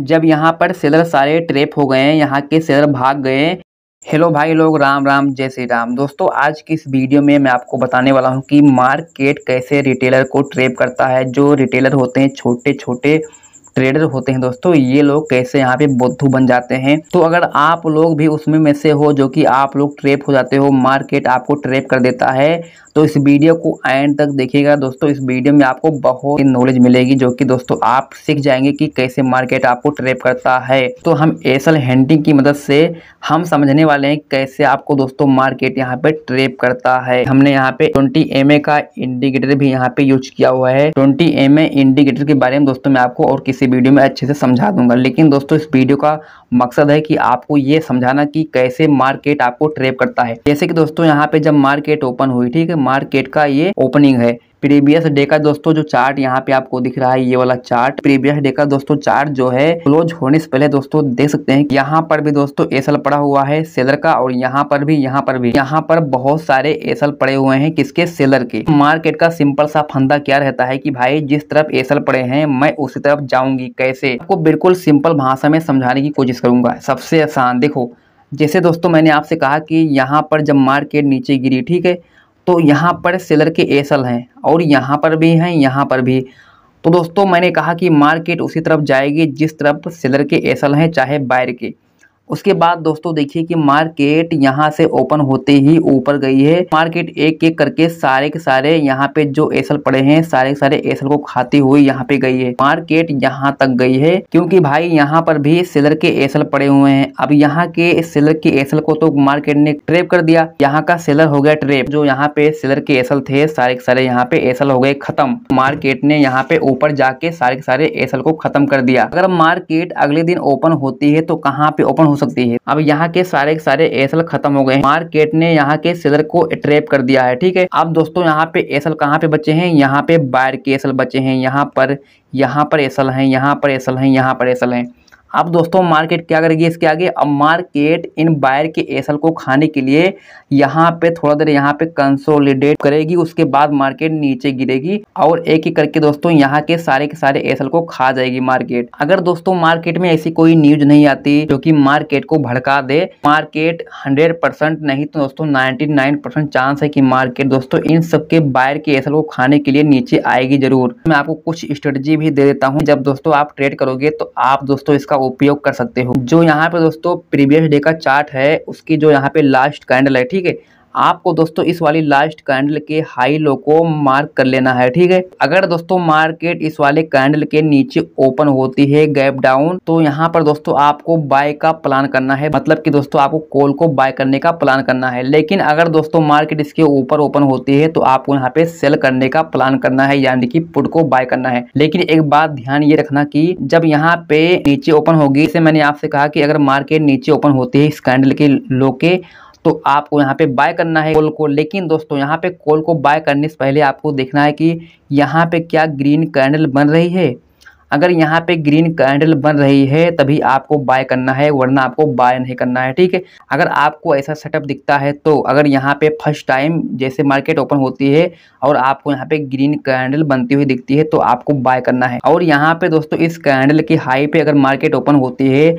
जब यहाँ पर सेलर सारे ट्रेप हो गए यहाँ के सेलर भाग गए हेलो भाई लोग राम राम जय श्री राम दोस्तों आज की इस वीडियो में मैं आपको बताने वाला हूँ कि मार्केट कैसे रिटेलर को ट्रेप करता है जो रिटेलर होते हैं छोटे छोटे ट्रेडर होते हैं दोस्तों ये लोग कैसे यहाँ पे बुद्धू बन जाते हैं तो अगर आप लोग भी उसमें में से हो जो कि आप लोग ट्रेप हो जाते हो मार्केट आपको ट्रेप कर देता है तो इस वीडियो को एंड तक देखिएगा दोस्तों इस वीडियो में आपको बहुत नॉलेज मिलेगी जो कि दोस्तों आप सीख जाएंगे कि कैसे मार्केट आपको ट्रेप करता है तो हम एसल हैंडिंग की मदद से हम समझने वाले हैं कैसे आपको दोस्तों मार्केट यहाँ पे ट्रेप करता है हमने यहाँ पे ट्वेंटी एम का इंडिकेटर भी यहाँ पे यूज किया हुआ है ट्वेंटी एम इंडिकेटर के बारे में दोस्तों में आपको और किसी इसी वीडियो में अच्छे से समझा दूंगा लेकिन दोस्तों इस वीडियो का मकसद है कि आपको ये समझाना कि कैसे मार्केट आपको ट्रेप करता है जैसे कि दोस्तों यहाँ पे जब मार्केट ओपन हुई ठीक है मार्केट का ये ओपनिंग है प्रीवियस डे का दोस्तों जो चार्ट यहाँ पे आपको दिख रहा है ये वाला चार्ट प्रीवियस डे का दोस्तों चार्ट जो है क्लोज होने से पहले दोस्तों देख सकते हैं यहाँ पर भी दोस्तों एसल पड़ा हुआ है सेलर का और यहाँ पर भी यहाँ पर भी यहाँ पर बहुत सारे एसल पड़े हुए हैं किसके सेलर के मार्केट का सिंपल सा फंदा क्या रहता है की भाई जिस तरफ एसल पड़े हैं मैं उसी तरफ जाऊंगी कैसे आपको बिल्कुल सिंपल भाषा में समझाने की कोशिश करूंगा सबसे आसान देखो जैसे दोस्तों मैंने आपसे कहा कि यहाँ पर जब मार्केट नीचे गिरी ठीक है तो यहाँ पर सेलर के एसल हैं और यहाँ पर भी हैं यहाँ पर भी तो दोस्तों मैंने कहा कि मार्केट उसी तरफ जाएगी जिस तरफ सेलर के एसल हैं चाहे बायर के उसके बाद दोस्तों देखिए कि मार्केट यहाँ से ओपन होते ही ऊपर गई है मार्केट एक एक करके सारे के सारे यहाँ पे जो एसल पड़े हैं सारे सारे एसल को खाती हुई यहाँ पे गई है मार्केट यहाँ तक गई है क्योंकि भाई यहाँ पर भी सेलर के एसल पड़े हुए हैं अब यहाँ के सेलर के एसल को तो मार्केट ने ट्रेप कर दिया यहाँ का सेलर हो गया ट्रेप जो यहाँ पे सेलर के एसल थे सारे के सारे यहाँ पे एसल हो गए खत्म मार्केट ने यहाँ पे ऊपर जाके सारे के सारे एसल को खत्म कर दिया अगर मार्केट अगले दिन ओपन होती है तो कहाँ पे ओपन हो सकती है अब यहाँ के सारे सारे एसल खत्म हो गए मार्केट ने यहाँ के सदर को ट्रेप कर दिया है ठीक है अब दोस्तों यहाँ पे एसल कहाँ पे बचे हैं यहाँ पे बायर के एसल बचे हैं यहाँ पर यहाँ पर एसल हैं यहाँ पर एसल हैं यहाँ पर एसल हैं अब दोस्तों मार्केट क्या करेगी इसके आगे अब मार्केट इन बायर के एसल को खाने के लिए यहाँ पे थोड़ा देर यहाँ पे कंसोलिडेट करेगी उसके बाद मार्केट नीचे गिरेगी और एक ही करके दोस्तों यहाँ के सारे के सारे एसल को खा जाएगी मार्केट अगर दोस्तों मार्केट में ऐसी कोई न्यूज नहीं आती जो की मार्केट को भड़का दे मार्केट हंड्रेड परसेंट नहीं तो दोस्तों नाइनटी नाइन परसेंट चांस है की मार्केट दोस्तों इन सबके बायर के एसल को खाने के लिए नीचे आएगी जरूर मैं आपको कुछ स्ट्रेटजी भी दे देता हूँ जब दोस्तों आप ट्रेड करोगे तो आप दोस्तों इसका उपयोग कर सकते हो जो यहाँ पे दोस्तों प्रीवियस डे का चार्ट है उसकी जो यहाँ पे लास्ट कैंडल है ठीक है आपको दोस्तों इस वाली लास्ट कैंडल के हाई लो को मार्क कर लेना है ठीक है अगर दोस्तों मार्केट इस वाले कैंडल के नीचे ओपन होती है गैप डाउन तो यहाँ पर दोस्तों आपको बाय का प्लान करना है मतलब कि दोस्तों आपको कॉल को बाय करने का प्लान करना है लेकिन अगर दोस्तों मार्केट इसके ऊपर ओपन होती है तो आपको यहाँ पे सेल करने का प्लान करना है यानी कि पुट को बाय करना है लेकिन एक बात ध्यान ये रखना की जब यहाँ पे नीचे ओपन होगी इसे मैंने आपसे कहा कि अगर मार्केट नीचे ओपन होती है इस कैंडल के लो के तो आपको यहाँ पे बाय करना है कोल को लेकिन दोस्तों यहाँ पे कोल को बाय करने से पहले आपको देखना है कि यहाँ पे क्या ग्रीन कैंडल बन रही है अगर यहाँ पे ग्रीन कैंडल बन रही है तभी आपको बाय करना है वरना आपको बाय नहीं करना है ठीक है अगर आपको ऐसा सेटअप दिखता है तो अगर यहाँ पे फर्स्ट टाइम जैसे मार्केट ओपन होती है और आपको यहाँ पे ग्रीन कैंडल बनती हुई दिखती है तो आपको बाय करना है और यहाँ पे दोस्तों इस कैंडल की हाई पे अगर मार्केट ओपन होती है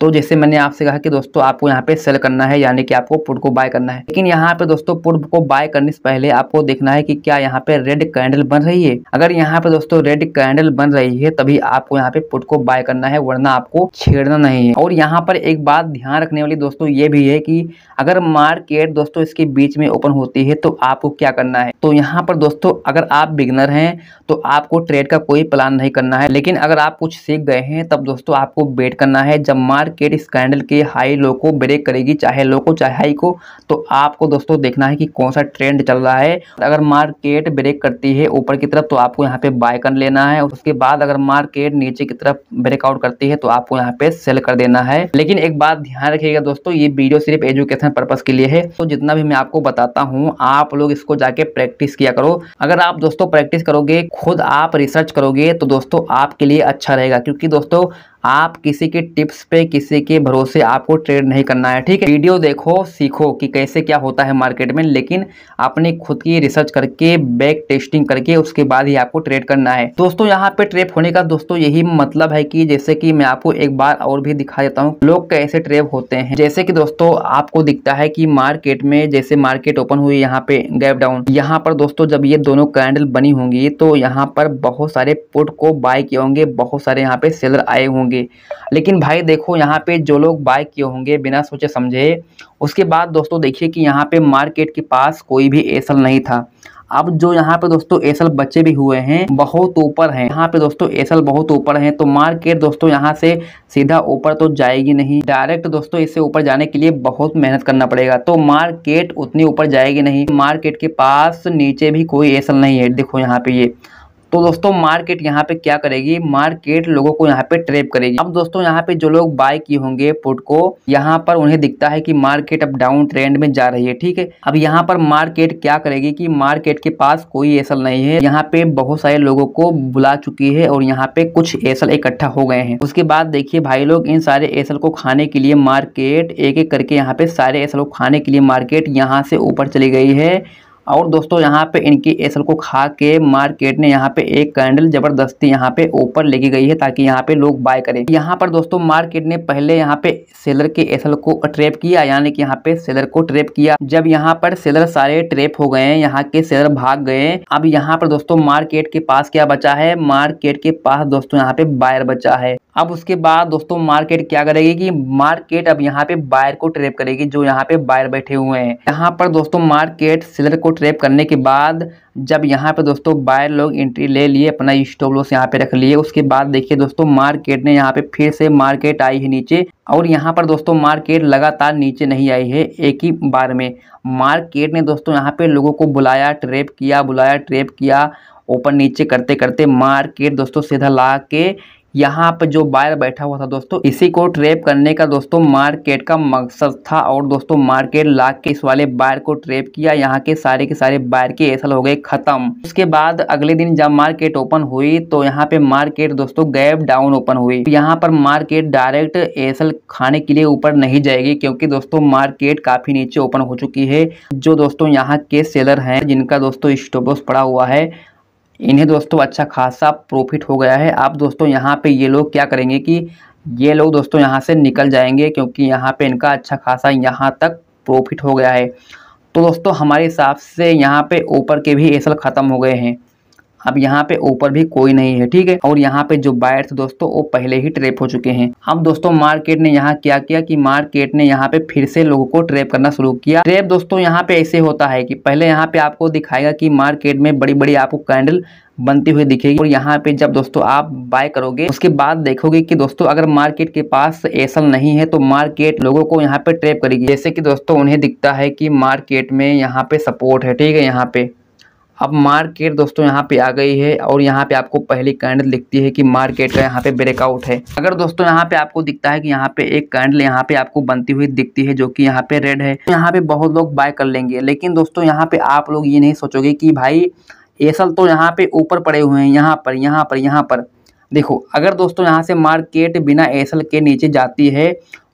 तो जैसे मैंने आपसे कहा कि दोस्तों आपको यहाँ पे सेल करना है यानी कि आपको पुट को बाय करना है लेकिन यहाँ पे दोस्तों पुट को बाय करने से पहले आपको देखना है कि क्या यहाँ पे रेड कैंडल बन रही है अगर यहाँ पे दोस्तों रेड कैंडल बन रही है तभी आपको यहाँ पे पुट को बाय करना है वरना आपको छेड़ना नहीं है और यहाँ पर एक बात ध्यान रखने वाली दोस्तों ये भी है कि अगर मार्केट दोस्तों इसके बीच में ओपन होती है तो आपको क्या करना है तो यहाँ पर दोस्तों अगर आप बिगनर हैं तो आपको ट्रेड का कोई प्लान नहीं करना है लेकिन अगर आप कुछ सीख गए हैं तब दोस्तों आपको वेट करना है जब मार्केट मार्केट स्कैंडल के हाई लो को ब्रेक करेगी चाहे लो को चाहे हाई को तो आपको दोस्तों देखना है कि कौन सा ट्रेंड चल रहा है अगर मार्केट ब्रेक करती है ऊपर की तरफ तो आपको यहाँ पे बाय कर लेना है उसके बाद अगर मार्केट नीचे की तरफ ब्रेकआउट करती है तो आपको यहाँ पे सेल कर देना है लेकिन एक बात ध्यान रखिएगा दोस्तों ये वीडियो सिर्फ एजुकेशन पर्पज के लिए है तो जितना भी मैं आपको बताता हूँ आप लोग इसको जाके प्रैक्टिस किया करो अगर आप दोस्तों प्रैक्टिस करोगे खुद आप रिसर्च करोगे तो दोस्तों आपके लिए अच्छा रहेगा क्योंकि दोस्तों आप किसी के टिप्स पे किसी के भरोसे आपको ट्रेड नहीं करना है ठीक है वीडियो देखो सीखो कि कैसे क्या होता है मार्केट में लेकिन अपने खुद की रिसर्च करके बैक टेस्टिंग करके उसके बाद ही आपको ट्रेड करना है दोस्तों यहाँ पे ट्रेप होने का दोस्तों यही मतलब है कि जैसे कि मैं आपको एक बार और भी दिखा देता हूँ लोग कैसे ट्रेप होते हैं जैसे की दोस्तों आपको दिखता है की मार्केट में जैसे मार्केट ओपन हुई यहाँ पे गैप डाउन यहाँ पर दोस्तों जब ये दोनों कैंडल बनी होंगी तो यहाँ पर बहुत सारे पुट को बाय किए होंगे बहुत सारे यहाँ पे सेलर आए होंगे होंगे लेकिन भाई देखो यहाँ पे जो लोग बाय किए होंगे बिना सोचे समझे उसके बाद दोस्तों देखिए कि यहाँ पे मार्केट के पास कोई भी एसल नहीं था अब जो यहाँ पे दोस्तों एसल बच्चे भी हुए हैं बहुत ऊपर हैं यहाँ पे दोस्तों एसल बहुत ऊपर हैं तो मार्केट दोस्तों यहाँ से सीधा ऊपर तो जाएगी नहीं डायरेक्ट दोस्तों इससे ऊपर जाने के लिए बहुत मेहनत करना पड़ेगा तो मार्केट उतनी ऊपर जाएगी नहीं मार्केट के पास नीचे भी कोई एसल नहीं है देखो यहाँ पे ये तो दोस्तों मार्केट यहाँ पे क्या करेगी मार्केट लोगों को यहाँ पे ट्रेप करेगी अब दोस्तों यहाँ पे जो लोग बाय किए होंगे पुट को यहाँ पर उन्हें दिखता है कि मार्केट अब डाउन ट्रेंड में जा रही है ठीक है अब यहाँ पर मार्केट क्या करेगी कि मार्केट के पास कोई एसल नहीं है यहाँ पे बहुत सारे लोगों को बुला चुकी है और यहाँ पे कुछ एसल इकट्ठा हो गए हैं उसके बाद देखिए भाई लोग इन सारे एसल को खाने के लिए मार्केट एक एक करके यहाँ पे सारे एसल को खाने के लिए मार्केट यहाँ से ऊपर चली गई है और दोस्तों यहाँ पे इनकी एसल को खा के मार्केट ने यहाँ पे एक कैंडल ज़बरदस्ती यहाँ पे ऊपर लेके गई है ताकि यहाँ पे लोग बाय करें यहाँ पर दोस्तों मार्केट ने पहले यहाँ पे सेलर के एसल को ट्रेप किया यानी कि यहाँ पे सेलर को ट्रेप किया जब यहाँ पर सेलर सारे ट्रेप हो गए यहाँ के सेलर भाग गए अब यहाँ पर दोस्तों मार्केट के पास क्या बचा है मार्केट के पास दोस्तों यहाँ पे बायर बचा है अब उसके बाद दोस्तों मार्केट क्या करेगी कि मार्केट अब यहाँ पे बायर को ट्रेप करेगी जो यहाँ पे बायर बैठे हुए हैं यहाँ पर दोस्तों मार्केट सेलर को ट्रेप करने के बाद जब यहाँ पे दोस्तों बायर लोग एंट्री ले लिए अपना स्टॉप लॉस यहाँ पे रख लिए उसके बाद देखिए दोस्तों मार्केट ने यहाँ पे फिर से मार्केट आई है नीचे और यहाँ पर दोस्तों मार्केट लगातार नीचे नहीं आई है एक ही बार में मार्केट ने दोस्तों यहाँ पे लोगों को बुलाया ट्रेप किया बुलाया ट्रेप किया ओपन नीचे करते करते मार्केट दोस्तों सीधा ला के यहाँ पर जो बायर बैठा हुआ था दोस्तों इसी को ट्रेप करने का दोस्तों मार्केट का मकसद था और दोस्तों मार्केट ला के इस वाले बायर को ट्रेप किया यहाँ के सारे के सारे बायर के एसल हो गए खत्म उसके बाद अगले दिन जब मार्केट ओपन हुई तो यहाँ पे मार्केट दोस्तों गैप डाउन ओपन हुई यहाँ पर मार्केट डायरेक्ट एसल खाने के लिए ऊपर नहीं जाएगी क्योंकि दोस्तों मार्केट काफी नीचे ओपन हो चुकी है जो दोस्तों यहाँ के सेलर है जिनका दोस्तों स्टोबस पड़ा हुआ है इन्हें दोस्तों अच्छा खासा प्रॉफिट हो गया है आप दोस्तों यहाँ पे ये लोग क्या करेंगे कि ये लोग दोस्तों यहाँ से निकल जाएंगे क्योंकि यहाँ पे इनका अच्छा खासा यहाँ तक प्रॉफिट हो गया है तो दोस्तों हमारे हिसाब से यहाँ पे ऊपर के भी एसल ख़त्म हो गए हैं अब यहाँ पे ऊपर भी कोई नहीं है ठीक है और यहाँ पे जो बायर थे दोस्तों वो पहले ही ट्रेप हो चुके हैं अब दोस्तों मार्केट ने यहाँ क्या किया कि मार्केट ने यहाँ पे फिर से लोगों को ट्रेप करना शुरू किया ट्रेप दोस्तों यहाँ पे ऐसे होता है कि पहले यहाँ पे आपको दिखाएगा कि मार्केट में बड़ी बड़ी आपको कैंडल बनती हुई दिखेगी और यहाँ पे जब दोस्तों आप बाय करोगे उसके बाद देखोगे कि दोस्तों अगर मार्केट के पास एसल नहीं है तो मार्केट लोगों को यहाँ पे ट्रेप करेगी जैसे कि दोस्तों उन्हें दिखता है कि मार्केट में यहाँ पे सपोर्ट है ठीक है यहाँ पे अब मार्केट दोस्तों यहाँ पे आ गई है और यहाँ पे आपको पहली कैंडल दिखती है कि मार्केट का यहाँ पे ब्रेकआउट है अगर दोस्तों यहाँ पे आपको दिखता है कि यहाँ पे एक कैंडल यहाँ पे आपको बनती हुई दिखती है जो कि यहाँ पे रेड है यहाँ पे बहुत लोग बाय कर लेंगे लेकिन दोस्तों यहाँ पे आप लोग ये नहीं सोचोगे कि भाई एसल तो यहाँ पे ऊपर पड़े हुए हैं यहाँ पर यहाँ पर यहाँ पर देखो अगर दोस्तों यहाँ से मार्केट बिना एसल के नीचे जाती है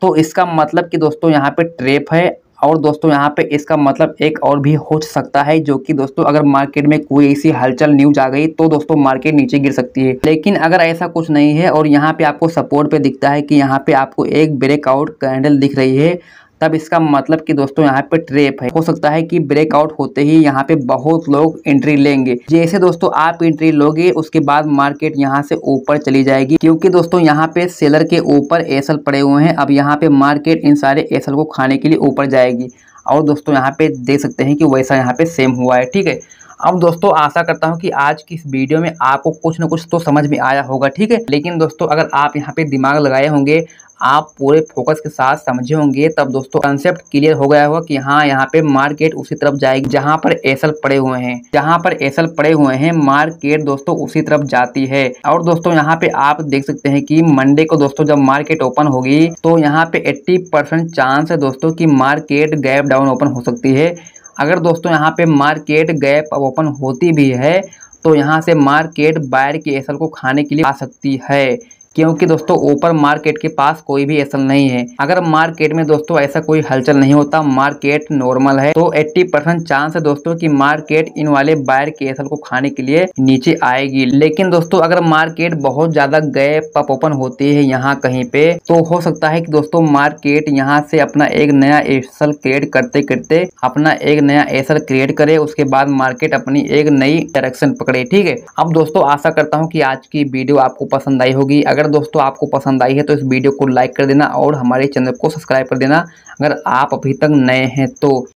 तो इसका मतलब कि दोस्तों यहाँ पे ट्रेप है और दोस्तों यहाँ पे इसका मतलब एक और भी हो सकता है जो कि दोस्तों अगर मार्केट में कोई ऐसी हलचल न्यूज आ गई तो दोस्तों मार्केट नीचे गिर सकती है लेकिन अगर ऐसा कुछ नहीं है और यहाँ पे आपको सपोर्ट पे दिखता है कि यहाँ पे आपको एक ब्रेकआउट कैंडल दिख रही है तब इसका मतलब कि दोस्तों यहाँ पे ट्रेप है हो सकता है कि ब्रेकआउट होते ही यहाँ पे बहुत लोग एंट्री लेंगे जैसे दोस्तों आप एंट्री लोगे उसके बाद मार्केट यहाँ से ऊपर चली जाएगी क्योंकि दोस्तों यहाँ पे सेलर के ऊपर एसल पड़े हुए हैं अब यहाँ पे मार्केट इन सारे एसल को खाने के लिए ऊपर जाएगी और दोस्तों यहाँ पे देख सकते हैं कि वैसा यहाँ पे सेम हुआ है ठीक है अब दोस्तों आशा करता हूँ कि आज की इस वीडियो में आपको कुछ ना कुछ तो समझ में आया होगा ठीक है लेकिन दोस्तों अगर आप यहाँ पे दिमाग लगाए होंगे आप पूरे फोकस के साथ समझे होंगे तब दोस्तों कंसेप्ट क्लियर हो गया होगा कि हाँ यहाँ पे मार्केट उसी तरफ जाएगी जहाँ पर एसल पड़े हुए हैं जहाँ पर एसल पड़े हुए हैं मार्केट दोस्तों उसी तरफ जाती है और दोस्तों यहाँ पे आप देख सकते हैं कि मंडे को दोस्तों जब मार्केट ओपन होगी तो यहाँ पे एट्टी चांस है दोस्तों की मार्केट गैप डाउन ओपन हो सकती है अगर दोस्तों यहाँ पे मार्केट गैप ओपन होती भी है तो यहाँ से मार्केट बायर के एसएल को खाने के लिए आ सकती है क्योंकि दोस्तों ऊपर मार्केट के पास कोई भी एसल नहीं है अगर मार्केट में दोस्तों ऐसा कोई हलचल नहीं होता मार्केट नॉर्मल है तो एट्टी परसेंट चांस है दोस्तों की मार्केट इन वाले बायर के एसल को खाने के लिए नीचे आएगी लेकिन दोस्तों अगर मार्केट बहुत ज्यादा गैप अप ओपन होती है यहाँ कहीं पे तो हो सकता है की दोस्तों मार्केट यहाँ से अपना एक नया एसल क्रिएट करते करते अपना एक नया एसल क्रिएट करे उसके बाद मार्केट अपनी एक नई डायरेक्शन पकड़े ठीक है अब दोस्तों आशा करता हूँ की आज की वीडियो आपको पसंद आई होगी अगर अगर दोस्तों आपको पसंद आई है तो इस वीडियो को लाइक कर देना और हमारे चैनल को सब्सक्राइब कर देना अगर आप अभी तक नए हैं तो